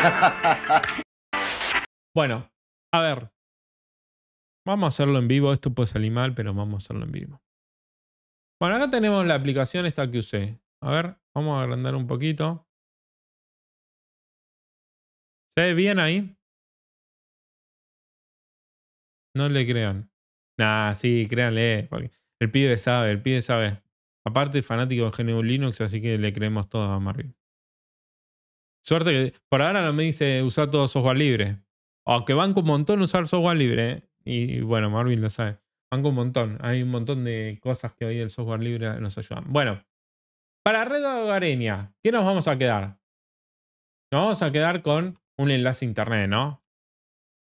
bueno, a ver. Vamos a hacerlo en vivo. Esto puede salir mal, pero vamos a hacerlo en vivo. Bueno, acá tenemos la aplicación esta que usé. A ver, vamos a agrandar un poquito. ¿Se ve bien ahí? No le crean. Nah, sí, créanle. El pibe sabe, el pibe sabe. Aparte, fanático de GNU Linux, así que le creemos todo a Marvin. Suerte que por ahora no me dice usar todo software libre. Aunque banco un montón usar software libre. Y bueno, Marvin lo sabe. Banco un montón. Hay un montón de cosas que hoy el software libre nos ayudan. Bueno, para red hogareña, ¿qué nos vamos a quedar? Nos vamos a quedar con un enlace internet, ¿no?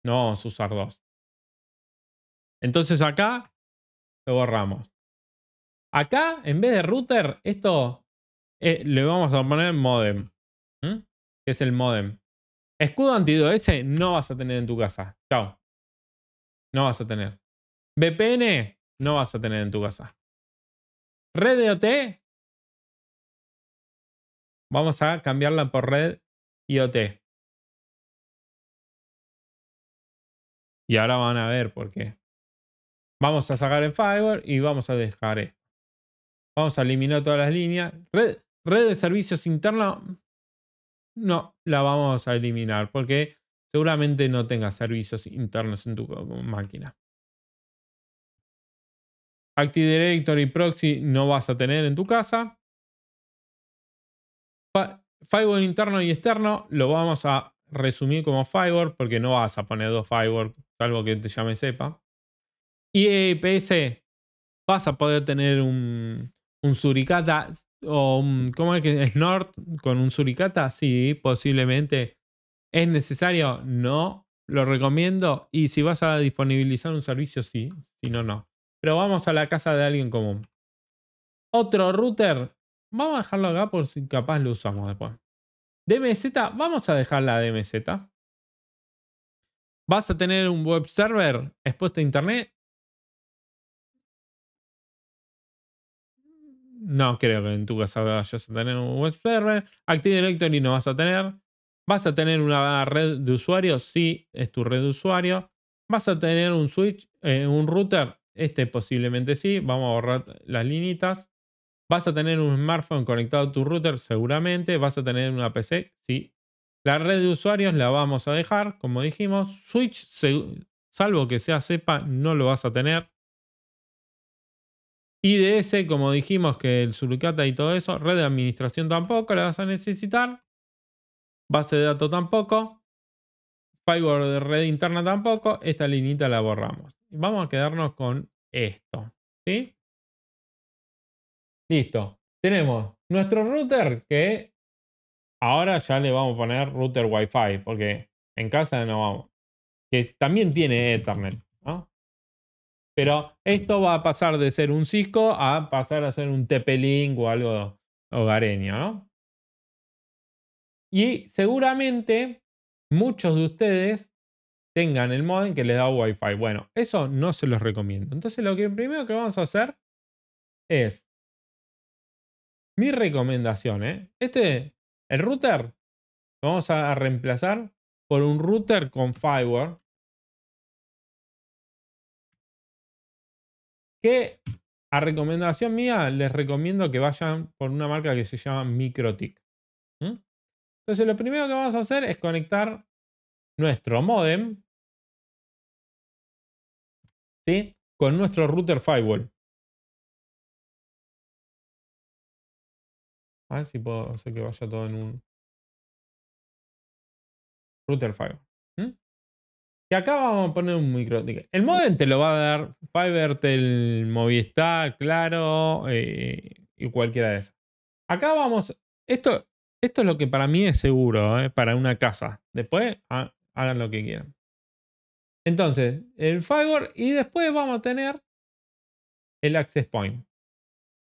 No vamos a usar dos. Entonces acá lo borramos. Acá, en vez de router, esto eh, le vamos a poner modem que es el modem. Escudo anti ese no vas a tener en tu casa. Chao. No vas a tener. VPN no vas a tener en tu casa. Red OT. Vamos a cambiarla por red IoT. Y ahora van a ver por qué. Vamos a sacar el firewall y vamos a dejar esto. Vamos a eliminar todas las líneas. Red, red de servicios internos no, la vamos a eliminar porque seguramente no tenga servicios internos en tu máquina. Active Directory Proxy no vas a tener en tu casa. Firewall interno y externo lo vamos a resumir como Firewall porque no vas a poner dos Firewall, salvo que te llame sepa. Y EPS, vas a poder tener un, un suricata o un, ¿cómo es que snort con un suricata? Sí, posiblemente. ¿Es necesario? No. Lo recomiendo. Y si vas a disponibilizar un servicio, sí. Si no, no. Pero vamos a la casa de alguien común. Otro router. Vamos a dejarlo acá por si capaz lo usamos después. DMZ, vamos a dejar la DMZ. ¿Vas a tener un web server expuesto a internet? No creo que en tu casa vayas a tener un web server. Active Directory no vas a tener. ¿Vas a tener una red de usuarios? Sí, es tu red de usuario. ¿Vas a tener un switch, eh, un router? Este posiblemente sí. Vamos a borrar las linitas. ¿Vas a tener un smartphone conectado a tu router? Seguramente. ¿Vas a tener una PC? Sí. La red de usuarios la vamos a dejar, como dijimos. Switch, salvo que sea SEPA, no lo vas a tener. IDS, como dijimos que el Suricata y todo eso, red de administración tampoco la vas a necesitar, base de datos tampoco, firewall de red interna tampoco, esta linita la borramos. Vamos a quedarnos con esto, ¿sí? Listo, tenemos nuestro router que ahora ya le vamos a poner router Wi-Fi porque en casa no vamos, que también tiene Ethernet, ¿no? Pero esto va a pasar de ser un Cisco a pasar a ser un TP-Link o algo hogareño, ¿no? Y seguramente muchos de ustedes tengan el modem que les da Wi-Fi. Bueno, eso no se los recomiendo. Entonces lo que primero que vamos a hacer es mi recomendación, ¿eh? Este, el router, lo vamos a reemplazar por un router con firewall Que a recomendación mía les recomiendo que vayan por una marca que se llama MicroTik. Entonces lo primero que vamos a hacer es conectar nuestro modem con nuestro router firewall. A ver si puedo hacer que vaya todo en un router firewall acá vamos a poner un micro El modem te lo va a dar Fiverr, Tel, Movistar, Claro eh, y cualquiera de esas. Acá vamos. Esto, esto es lo que para mí es seguro eh, para una casa. Después hagan lo que quieran. Entonces, el fiber y después vamos a tener el Access Point.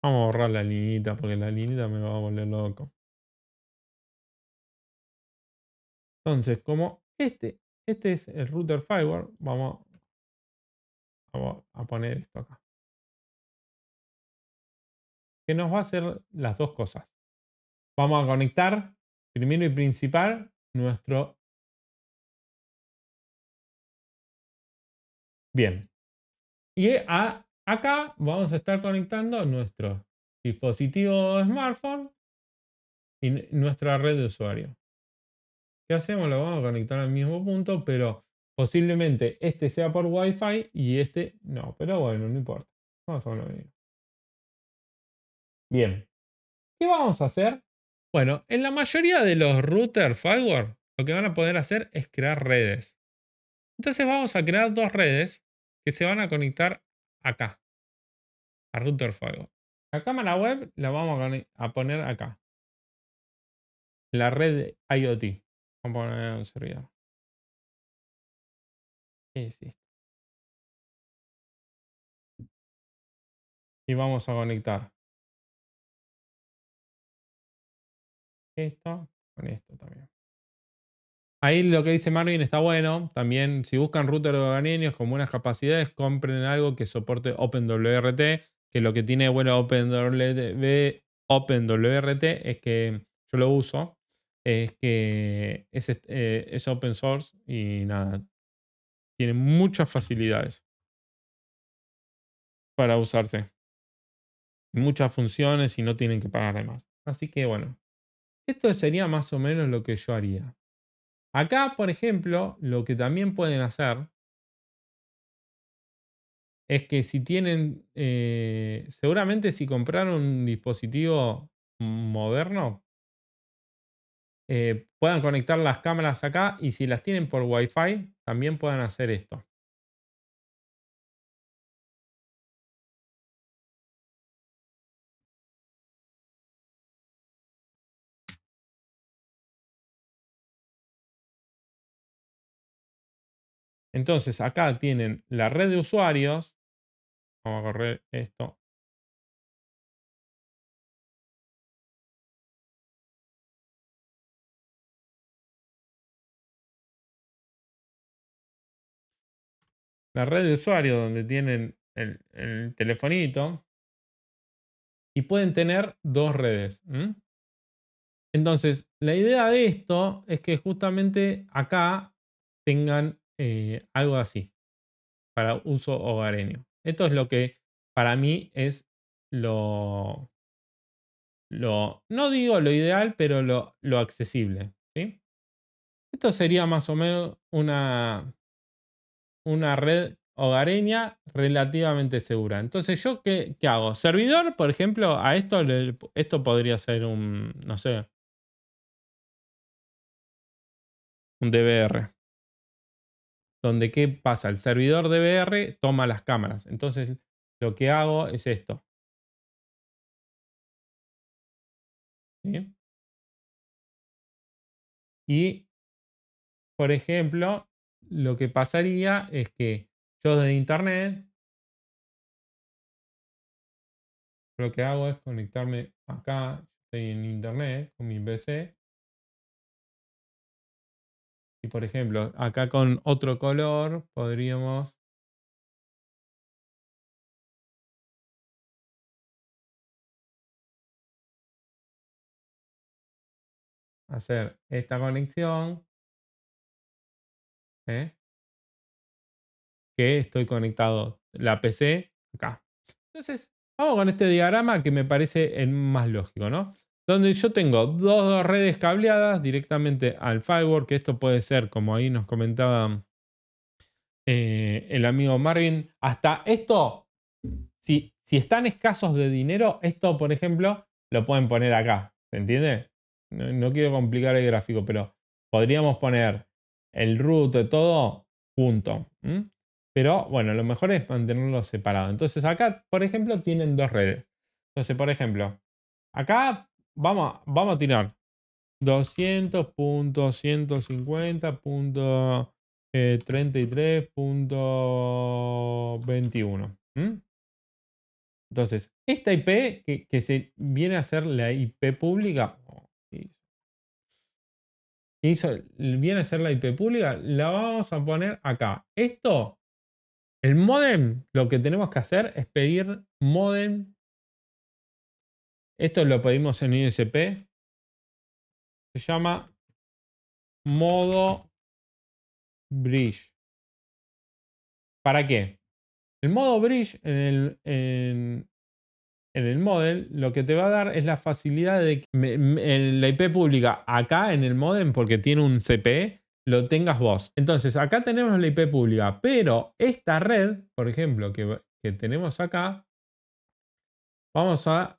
Vamos a borrar la linita porque la linita me va a volver loco. Entonces, como este este es el router firewall. Vamos, a poner esto acá. Que nos va a hacer las dos cosas. Vamos a conectar primero y principal nuestro... Bien. Y acá vamos a estar conectando nuestro dispositivo smartphone y nuestra red de usuario. ¿Qué hacemos? Lo vamos a conectar al mismo punto, pero posiblemente este sea por Wi-Fi y este no. Pero bueno, no importa. Vamos a verlo Bien. ¿Qué vamos a hacer? Bueno, en la mayoría de los router firewall, lo que van a poder hacer es crear redes. Entonces vamos a crear dos redes que se van a conectar acá, a router firewall. La cámara web la vamos a poner acá, la red IoT poner un servidor. Y, vamos a conectar esto con esto también. Ahí lo que dice Marvin está bueno. También, si buscan router hogareños con buenas capacidades, compren algo que soporte OpenWRT. Que lo que tiene bueno OpenWRT es que yo lo uso es que es, eh, es open source y nada, tiene muchas facilidades para usarse. Muchas funciones y no tienen que pagar además más. Así que bueno, esto sería más o menos lo que yo haría. Acá, por ejemplo, lo que también pueden hacer es que si tienen, eh, seguramente si compraron un dispositivo moderno, eh, puedan conectar las cámaras acá y si las tienen por Wi-Fi, también puedan hacer esto. Entonces acá tienen la red de usuarios. Vamos a correr esto la red de usuario donde tienen el, telefonito y pueden tener dos redes. Entonces, la idea de esto es que justamente acá tengan eh, algo así para uso hogareño. Esto es lo que para mí es lo, lo no digo lo ideal, pero lo, accesible. Esto sería más o menos una, una red hogareña relativamente segura. Entonces, ¿yo qué, qué hago? Servidor, por ejemplo, a esto, esto podría ser un, no sé, un DVR. Donde, ¿qué pasa? El servidor DVR toma las cámaras. Entonces, lo que hago es esto. ¿Sí? Y, por ejemplo, lo que pasaría es que yo desde internet lo que hago es conectarme acá, estoy en internet con mi PC. Y por ejemplo, acá con otro color podríamos hacer esta conexión ¿eh? que estoy conectado la PC acá. Entonces, vamos con este diagrama que me parece el más lógico, ¿no? Donde yo tengo dos, redes cableadas directamente al firewall, que esto puede ser, como ahí nos comentaba eh, el amigo Marvin, hasta esto, si, si están escasos de dinero, esto, por ejemplo, lo pueden poner acá, ¿se entiende? no, quiero complicar el gráfico, pero podríamos poner el root, todo junto. Pero bueno, lo mejor es mantenerlo separado. Entonces acá, por ejemplo, tienen dos redes. Entonces, por ejemplo, acá vamos, vamos a tirar 200.150.33.21. Eh, Entonces, esta IP que, que, se viene a ser la IP pública, hizo, viene a ser la IP pública, la vamos a poner acá. Esto, el modem, lo que tenemos que hacer es pedir modem. Esto lo pedimos en ISP. Se llama modo bridge. ¿Para qué? El modo bridge en el, en el modem, lo que te va a dar es la facilidad de que la IP pública acá en el modem, porque tiene un CPE, lo tengas vos. Entonces, acá tenemos la IP pública, pero esta red, por ejemplo, que, que tenemos acá, vamos a,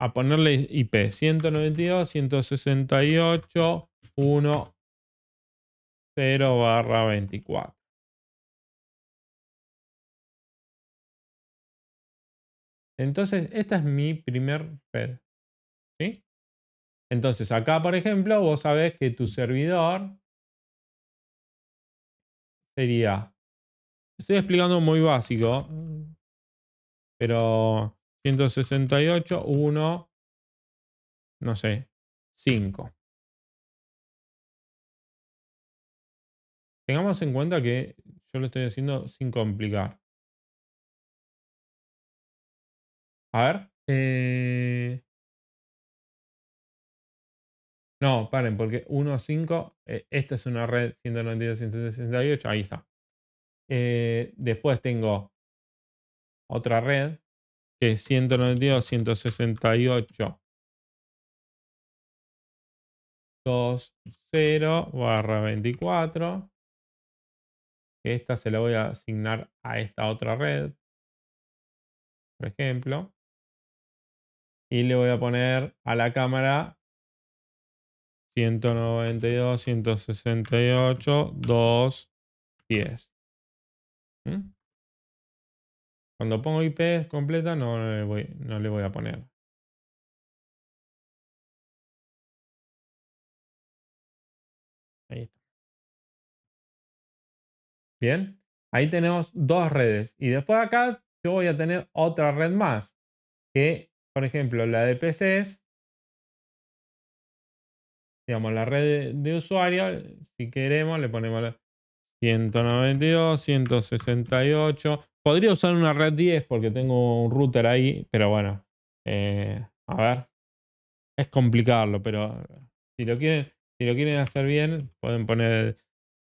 a ponerle IP 192, 168, 1, 0 barra 24. Entonces, esta es mi primer red. ¿sí? Entonces, acá, por ejemplo, vos sabés que tu servidor sería... Estoy explicando muy básico, pero 168, 1, no sé, 5. Tengamos en cuenta que yo lo estoy haciendo sin complicar. A ver. Eh, no, paren, porque 1, 5, eh, esta es una red 192, 168, ahí está. Eh, después tengo otra red que es 192, 168, 0, barra 24. Esta se la voy a asignar a esta otra red, por ejemplo y le voy a poner a la cámara 192, 168, 2, 10. Cuando pongo IP completa no, le voy, no le voy a poner. Ahí está. Bien, ahí tenemos dos redes. Y después acá yo voy a tener otra red más, que por ejemplo, la de PCs, digamos, la red de usuario, si queremos, le ponemos 192, 168. Podría usar una red 10 porque tengo un router ahí, pero bueno, eh, a ver, es complicarlo, pero si lo quieren, si lo quieren hacer bien, pueden poner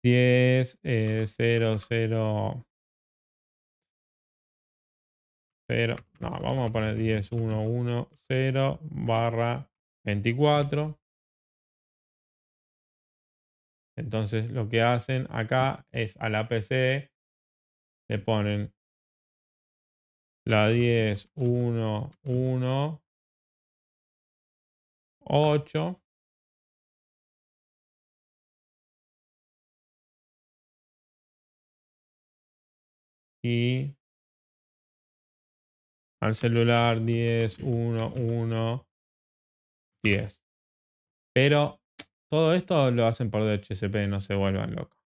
10, 0, eh, 0, no, vamos a poner 10, 1, 1, 0, barra 24. Entonces lo que hacen acá es a la PC le ponen la 10, 1, 1, 8. Y al celular 10, 1, 1, 10. Pero todo esto lo hacen por DHCP, no se vuelvan locos.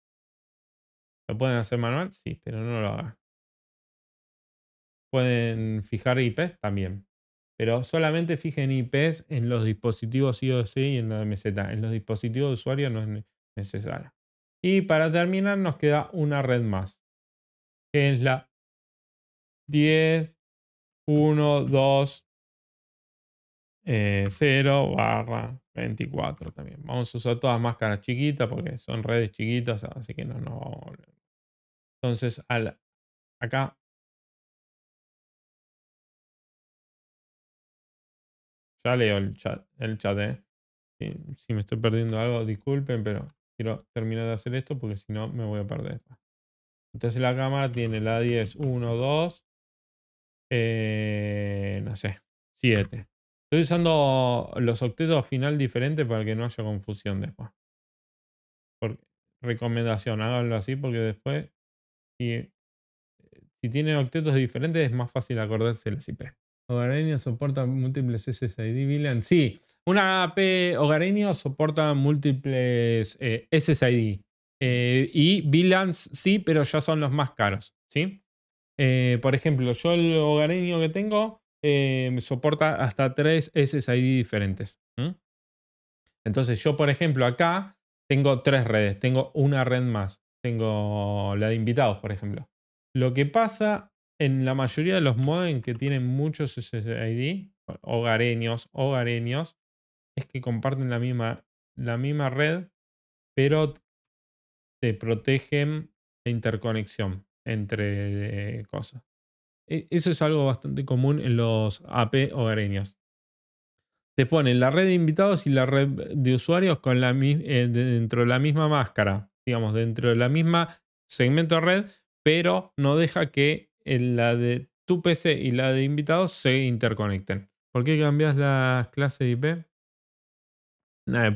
¿Lo pueden hacer manual? Sí, pero no lo hagan. Pueden fijar IPs también. Pero solamente fijen IPs en los dispositivos IOC y en la MZ. En los dispositivos de usuario no es necesario. Y para terminar nos queda una red más. Que es la 10, 1, 2, 0 barra 24 también. Vamos a usar todas máscaras chiquitas porque son redes chiquitas, así que no nos vamos a volver. Entonces, acá. Ya leo el chat, eh. si, si me estoy perdiendo algo, disculpen, pero quiero terminar de hacer esto porque si no me voy a perder. Entonces la cámara tiene la 10, 1, 2, eh, no sé, 7. Estoy usando los octetos final diferente para que no haya confusión después. recomendación, háganlo así porque después, si, eh, si tienen octetos diferentes, es más fácil acordarse las IP. Hogareño soporta múltiples SSID VLAN. Sí, una AP hogareño soporta múltiples eh, SSID. y VLANs sí, pero ya son los más caros. ¿sí? Eh, por ejemplo, yo el hogareño que tengo eh, me soporta hasta tres SSID diferentes. Entonces yo, por ejemplo, acá tengo tres redes, tengo una red más, tengo la de invitados, por ejemplo. Lo que pasa en la mayoría de los modems que tienen muchos SSID, hogareños, hogareños, es que comparten la misma, la misma red, pero te protegen de interconexión entre eh, cosas. E, eso es algo bastante común en los AP hogareños. Te ponen la red de invitados y la red de usuarios con eh, dentro de la misma máscara, digamos, dentro de la misma segmento de red, pero no deja que eh, la de tu PC y la de invitados se interconecten. ¿Por qué cambias la clase de IP?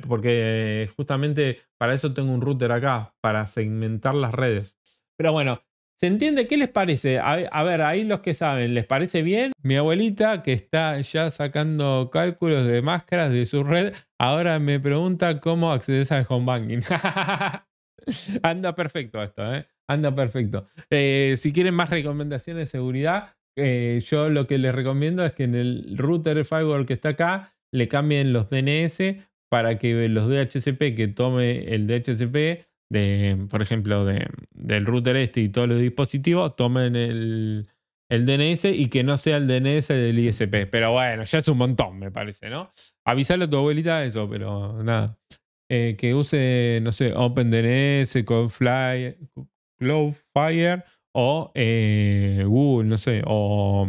porque justamente para eso tengo un router acá, para segmentar las redes. Pero bueno, ¿Se entiende? ¿Qué les parece? A, ver, ahí los que saben, ¿les parece bien? Mi abuelita, que está ya sacando cálculos de máscaras de su red, ahora me pregunta cómo accedes al home banking. Anda perfecto esto, ¿eh? Anda perfecto. Eh, si quieren más recomendaciones de seguridad, eh, yo lo que les recomiendo es que en el router firewall que está acá le cambien los DNS para que los DHCP que tome el DHCP de, por ejemplo, de, del router este y todos los dispositivos, tomen el, el DNS y que no sea el DNS del ISP. Pero bueno, ya es un montón, me parece, ¿no? Avisarle a tu abuelita eso, pero nada. Eh, que use, no sé, OpenDNS, Cloudfire o eh, Google, no sé, o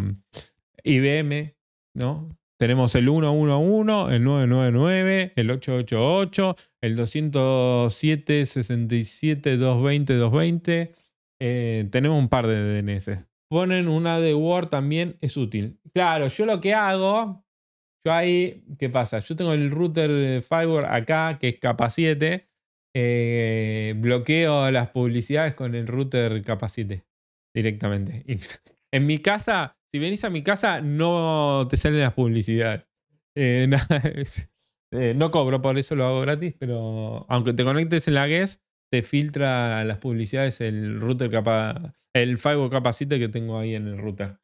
IBM, mm, ¿no? Tenemos el 111, el 999, el 888, el 207, 67, 220, 220. tenemos un par de DNS. Ponen una de Word también es útil. Claro, yo lo que hago, yo ahí, ¿qué pasa? Yo tengo el router de Firewall acá, que es capa 7. Eh, bloqueo las publicidades con el router capa 7 directamente. en mi casa si venís a mi casa, no te salen las publicidades. Eh, eh, no cobro, por eso lo hago gratis, pero aunque te conectes en la guest, te filtra las publicidades el router capa, el firewall capacite que tengo ahí en el router.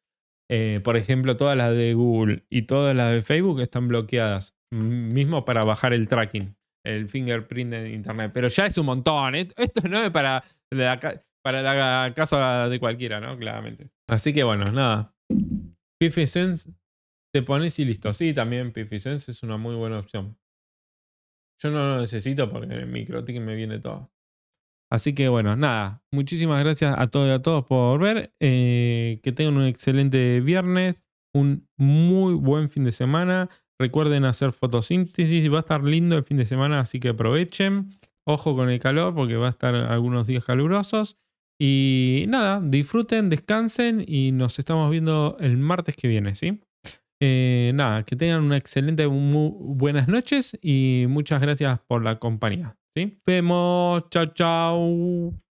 Eh, por ejemplo, todas las de Google y todas las de Facebook están bloqueadas, mismo para bajar el tracking, el fingerprint en internet. Pero ya es un montón. Esto no es para para la casa de cualquiera, ¿no? Claramente. Así que bueno, nada. Piffy Sense te pones y listo. Sí, también Piffy Sense es una muy buena opción. Yo no lo necesito porque en el MicroTik me viene todo. Así que bueno, nada. Muchísimas gracias a todos y a todos por ver. Eh, que tengan un excelente viernes. Un muy buen fin de semana. Recuerden hacer fotosíntesis. Va a estar lindo el fin de semana, así que aprovechen. Ojo con el calor porque va a estar algunos días calurosos. Y nada, disfruten, descansen y nos estamos viendo el martes que viene, ¿sí? Eh, nada, que tengan una excelente, buenas noches y muchas gracias por la compañía, ¿sí? Vemos, chao, chao.